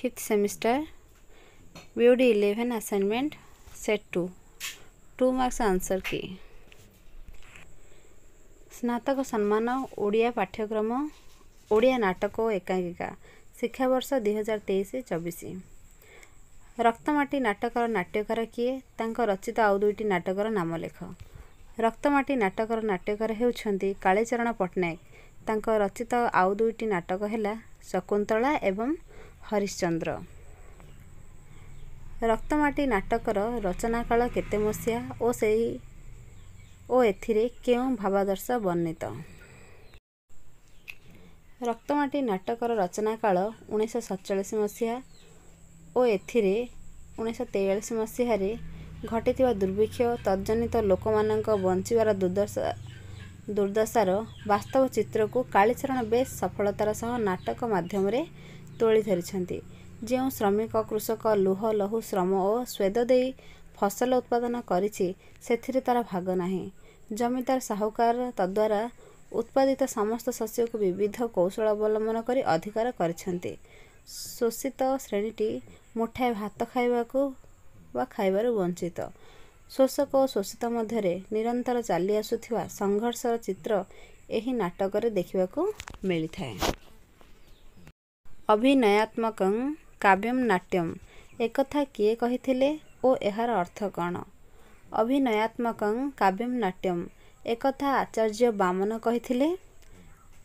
fifth semester ब्यूडी eleven assignment set two two marks answer की स्नातक सम्मान ओडिया पाठ्यक्रम ओडिया नाटक एकांगिका शिक्षावर्ष दुईहजार तेईस चबीश ରକ୍ତମାଟି ନାଟକର ନାଟ୍ୟକାର କିଏ ତାଙ୍କ ରଚିତ ଆଉ ଦୁଇଟି ନାଟକର ନାମ ଲେଖ ରକ୍ତମାଟି ନାଟକର ନାଟ୍ୟକାର ହେଉଛନ୍ତି କାଳୀଚରଣ ପଟ୍ଟନାୟକ ତାଙ୍କ ରଚିତ ଆଉ ଦୁଇଟି ନାଟକ ହେଲା ଶକୁନ୍ତଳା ଏବଂ ହରିଶ୍ଚନ୍ଦ୍ର ରକ୍ତମାଟି ନାଟକର ରଚନାକାଳ କେତେ ମସିହା ଓ ସେହି ଓ ଏଥିରେ କେଉଁ ଭାବାଦର୍ଶ ବର୍ଣ୍ଣିତ ରକ୍ତମାଟି ନାଟକର ରଚନାକାଳ ଉଣେଇଶହ ସତଚାଳିଶ ମସିହା ଓ ଏଥିରେ ଉଣେଇଶହ ତେୟାଳିଶ ମସିହାରେ ଘଟିଥିବା ଦୁର୍ଭିକ୍ଷ ତଜନିତ ଲୋକମାନଙ୍କ ବଞ୍ଚିବାର ଦୁର୍ଦ୍ଦଶା ଦୁର୍ଦ୍ଦଶାର ବାସ୍ତବ ଚିତ୍ରକୁ କାଳିଚରଣ ବେଶ୍ ସଫଳତାର ସହ ନାଟକ ମାଧ୍ୟମରେ ତୋଳି ଧରିଛନ୍ତି ଯେଉଁ ଶ୍ରମିକ କୃଷକ ଲୁହ ଲହୁ ଶ୍ରମ ଓ ସ୍ୱେଦ ଦେଇ ଫସଲ ଉତ୍ପାଦନ କରିଛି ସେଥିରେ ତା'ର ଭାଗ ନାହିଁ ଜମିଦାର ସାହୁକାର ତଦ୍ୱାରା ଉତ୍ପାଦିତ ସମସ୍ତ ଶସ୍ୟକୁ ବିବିଧ କୌଶଳ ଅବଲମ୍ବନ କରି ଅଧିକାର କରିଛନ୍ତି ଶୋଷିତ ଶ୍ରେଣୀଟି ମୁଠାଏ ଭାତ ଖାଇବାକୁ ବା ଖାଇବାରୁ ବଞ୍ଚିତ ଶୋଷକ ଓ ଶୋଷିତ ମଧ୍ୟରେ ନିରନ୍ତର ଚାଲି ଆସୁଥିବା ସଂଘର୍ଷର ଚିତ୍ର ଏହି ନାଟକରେ ଦେଖିବାକୁ ମିଳିଥାଏ ଅଭିନୟାତ୍ମକ କାବ୍ୟମ ନାଟ୍ୟମ୍ ଏକଥା କିଏ କହିଥିଲେ ଓ ଏହାର ଅର୍ଥ କ'ଣ ଅଭିନୟାତ୍ମକ କାବ୍ୟମ ନାଟ୍ୟମ୍ ଏକଥା ଆଚାର୍ଯ୍ୟ ବାମନ କହିଥିଲେ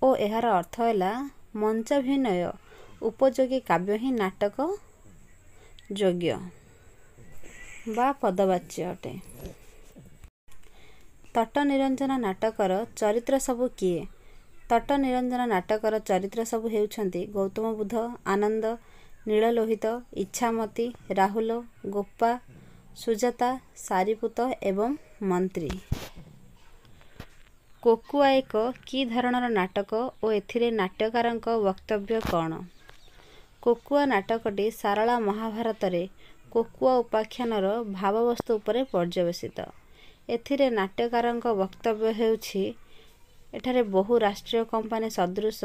ଓ ଏହାର ଅର୍ଥ ହେଲା ମଞ୍ଚାଭିନୟ ଉପଯୋଗୀ କାବ୍ୟ ହିଁ ନାଟକ ଯୋଗ୍ୟ ବା ପଦବାଚ୍ୟ ଅଟେ ତଟ ନିରଞ୍ଜନ ନାଟକର ଚରିତ୍ର ସବୁ କିଏ ତଟ ନିରଞ୍ଜନ ନାଟକର ଚରିତ୍ର ସବୁ ହେଉଛନ୍ତି ଗୌତମ ବୁଦ୍ଧ ଆନନ୍ଦ ନୀଳଲୋହିତ ଇଚ୍ଛାମତୀ ରାହୁଲ ଗୋପା ସୁଜାତା ସାରିପୁତ ଏବଂ ମନ୍ତ୍ରୀ କୋକୁଆ ଏକ କି ଧରଣର ନାଟକ ଓ ଏଥିରେ ନାଟ୍ୟକାରଙ୍କ ବକ୍ତବ୍ୟ କ'ଣ କୋକୁଆ ନାଟକଟି ସାରଳା ମହାଭାରତରେ କୋକୁଆ ଉପାଖ୍ୟାନର ଭାବବସ୍ତୁ ଉପରେ ପର୍ଯ୍ୟବେସିତ ଏଥିରେ ନାଟ୍ୟକାରଙ୍କ ବକ୍ତବ୍ୟ ହେଉଛି ଏଠାରେ ବହୁ ରାଷ୍ଟ୍ରୀୟ କମ୍ପାନୀ ସଦୃଶ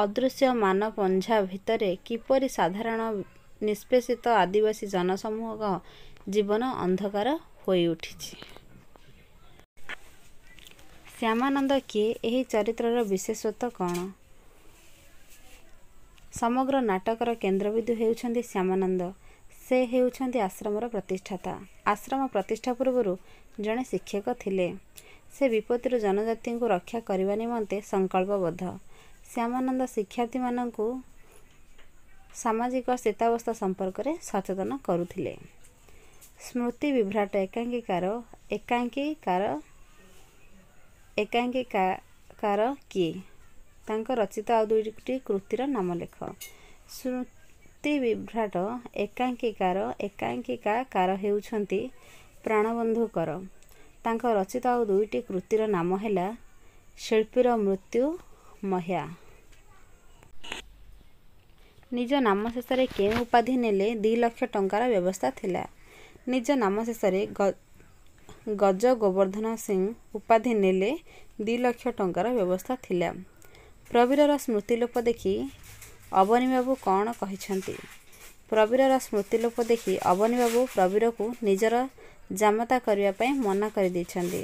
ଅଦୃଶ୍ୟମାନ ପଞ୍ଝା ଭିତରେ କିପରି ସାଧାରଣ ନିଷ୍ପେଷିତ ଆଦିବାସୀ ଜନସମୂହଙ୍କ ଜୀବନ ଅନ୍ଧକାର ହୋଇଉଠିଛି ଶ୍ୟାମାନନ୍ଦ କିଏ ଏହି ଚରିତ୍ରର ବିଶେଷତ୍ୱ କ'ଣ ସମଗ୍ର ନାଟକର କେନ୍ଦ୍ରବିନ୍ଦୁ ହେଉଛନ୍ତି ଶ୍ୟାମାନନ୍ଦ ସେ ହେଉଛନ୍ତି ଆଶ୍ରମର ପ୍ରତିଷ୍ଠାତା ଆଶ୍ରମ ପ୍ରତିଷ୍ଠା ପୂର୍ବରୁ ଜଣେ ଶିକ୍ଷକ ଥିଲେ ସେ ବିପତ୍ତିରୁ ଜନଜାତିଙ୍କୁ ରକ୍ଷା କରିବା ନିମନ୍ତେ ସଂକଳ୍ପବଦ୍ଧ ଶ୍ୟାମାନନ୍ଦ ଶିକ୍ଷାର୍ଥୀମାନଙ୍କୁ ସାମାଜିକ ସ୍ଥିତାବସ୍ଥା ସମ୍ପର୍କରେ ସଚେତନ କରୁଥିଲେ ସ୍ମୃତି ବିଭ୍ରାଟ ଏକାଙ୍କିକାର ଏକାଙ୍କିକାର ଏକାଙ୍କିକାର କିଏ ତାଙ୍କ ରଚିତ ଆଉ ଦୁଇଟି କୃତିର ନାମ ଲେଖ ଶକ୍ତି ବିଭ୍ରାଟ ଏକାଙ୍କିକାର ଏକାଙ୍କିକା କାର ହେଉଛନ୍ତି ପ୍ରାଣବନ୍ଧୁକର ତାଙ୍କ ରଚିତ ଆଉ ଦୁଇଟି କୃତିର ନାମ ହେଲା ଶିଳ୍ପୀର ମୃତ୍ୟୁ ମହ୍ୟା ନିଜ ନାମ ଶେଷରେ କେଉଁ ଉପାଧି ନେଲେ ଦୁଇ ଲକ୍ଷ ଟଙ୍କାର ବ୍ୟବସ୍ଥା ଥିଲା ନିଜ ନାମ ଶେଷରେ ଗଜ ଗୋବର୍ଦ୍ଧନ ସିଂ ଉପାଧି ନେଲେ ଦୁଇ ଲକ୍ଷ ଟଙ୍କାର ବ୍ୟବସ୍ଥା ଥିଲା ପ୍ରବୀରର ସ୍ମୃତି ଲୋପ ଦେଖି ଅବନୀ ବାବୁ କ'ଣ କହିଛନ୍ତି ପ୍ରବୀରର ଲୋପ ଦେଖି ଅବନୀ ବାବୁ ପ୍ରବୀରକୁ ନିଜର ଜାମତା କରିବା ପାଇଁ ମନା କରିଦେଇଛନ୍ତି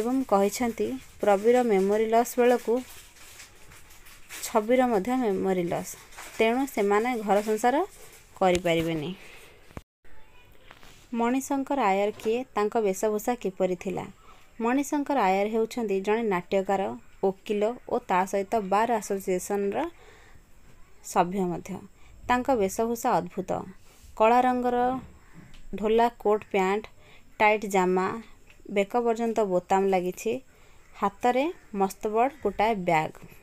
ଏବଂ କହିଛନ୍ତି ପ୍ରବୀର ମେମୋରି ଲସ୍ ବେଳକୁ ଛବିର ମଧ୍ୟ ମେମୋରି ଲସ୍ ତେଣୁ ସେମାନେ ଘର ସଂସାର କରିପାରିବେନି ମଣିଷଙ୍କର ଆୟର କିଏ ତାଙ୍କ ବେଶଭୂଷା କିପରି ଥିଲା ମଣିଷଙ୍କର ଆୟର ହେଉଛନ୍ତି ଜଣେ ନାଟ୍ୟକାର ଓକିଲ ଓ ତା ସହିତ ବାର୍ ଆସୋସିଏସନ୍ର ସଭ୍ୟ ମଧ୍ୟ ତାଙ୍କ ବେଶଭୂଷା ଅଦ୍ଭୁତ କଳା ରଙ୍ଗର ଢୋଲା କୋଟ୍ ପ୍ୟାଣ୍ଟ ଟାଇଟ୍ ଜାମା ବେକ ପର୍ଯ୍ୟନ୍ତ ବୋତାମ ଲାଗିଛି ହାତରେ ମସ୍ତବଡ଼ ଗୋଟାଏ ବ୍ୟାଗ୍